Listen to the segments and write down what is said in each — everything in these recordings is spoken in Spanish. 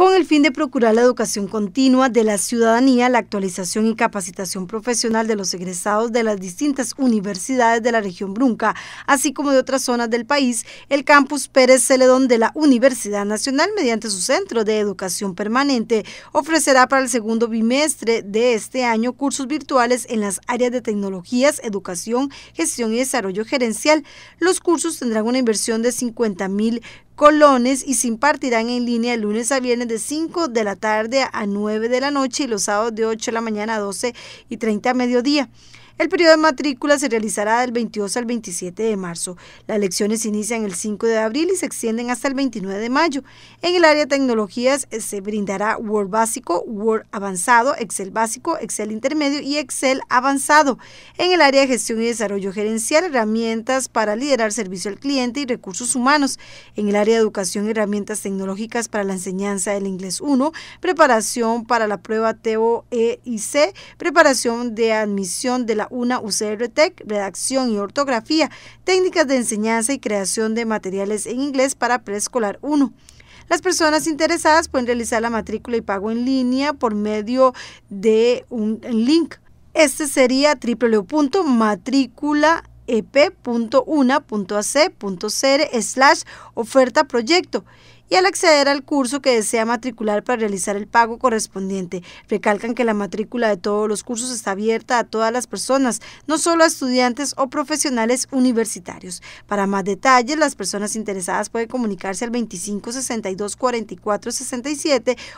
con el fin de procurar la educación continua de la ciudadanía, la actualización y capacitación profesional de los egresados de las distintas universidades de la región Brunca, así como de otras zonas del país, el campus Pérez Celedón de la Universidad Nacional, mediante su Centro de Educación Permanente, ofrecerá para el segundo bimestre de este año cursos virtuales en las áreas de tecnologías, educación, gestión y desarrollo gerencial. Los cursos tendrán una inversión de 50 mil colones y sin partirán en línea el lunes a viernes de 5 de la tarde a 9 de la noche y los sábados de 8 de la mañana a 12 y 30 a mediodía. El periodo de matrícula se realizará del 22 al 27 de marzo. Las lecciones inician el 5 de abril y se extienden hasta el 29 de mayo. En el área de tecnologías eh, se brindará Word básico, Word avanzado, Excel básico, Excel intermedio y Excel avanzado. En el área de gestión y desarrollo gerencial, herramientas para liderar servicio al cliente y recursos humanos. En el área de educación, herramientas tecnológicas para la enseñanza del inglés 1, preparación para la prueba TOEIC, preparación de admisión de la una UCRTEC, redacción y ortografía, técnicas de enseñanza y creación de materiales en inglés para preescolar 1. Las personas interesadas pueden realizar la matrícula y pago en línea por medio de un link. Este sería www.matriculaep.una.ac.cr slash oferta proyecto y al acceder al curso que desea matricular para realizar el pago correspondiente. Recalcan que la matrícula de todos los cursos está abierta a todas las personas, no solo a estudiantes o profesionales universitarios. Para más detalles, las personas interesadas pueden comunicarse al 25 62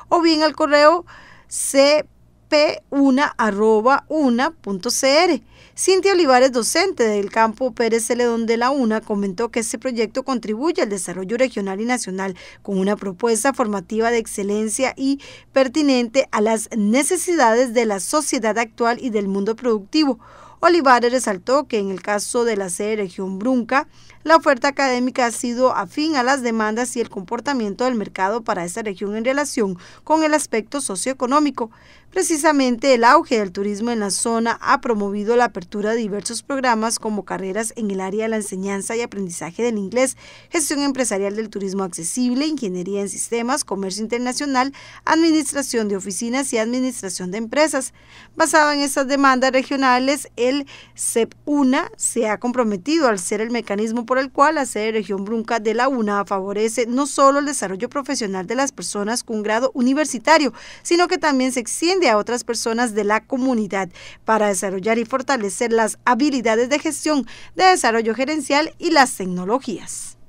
o bien al correo c p cr. Cintia Olivares, docente del campo Pérez Celedón de la UNA, comentó que este proyecto contribuye al desarrollo regional y nacional con una propuesta formativa de excelencia y pertinente a las necesidades de la sociedad actual y del mundo productivo. Olivares resaltó que en el caso de la sede región Brunca, la oferta académica ha sido afín a las demandas y el comportamiento del mercado para esta región en relación con el aspecto socioeconómico. Precisamente el auge del turismo en la zona ha promovido la apertura de diversos programas como carreras en el área de la enseñanza y aprendizaje del inglés, gestión empresarial del turismo accesible, ingeniería en sistemas, comercio internacional, administración de oficinas y administración de empresas. Basado en estas demandas regionales, el CEPUNA se ha comprometido al ser el mecanismo por el cual la sede región Brunca de la UNA favorece no solo el desarrollo profesional de las personas con grado universitario, sino que también se extiende a otras personas de la comunidad para desarrollar y fortalecer las habilidades de gestión, de desarrollo gerencial y las tecnologías.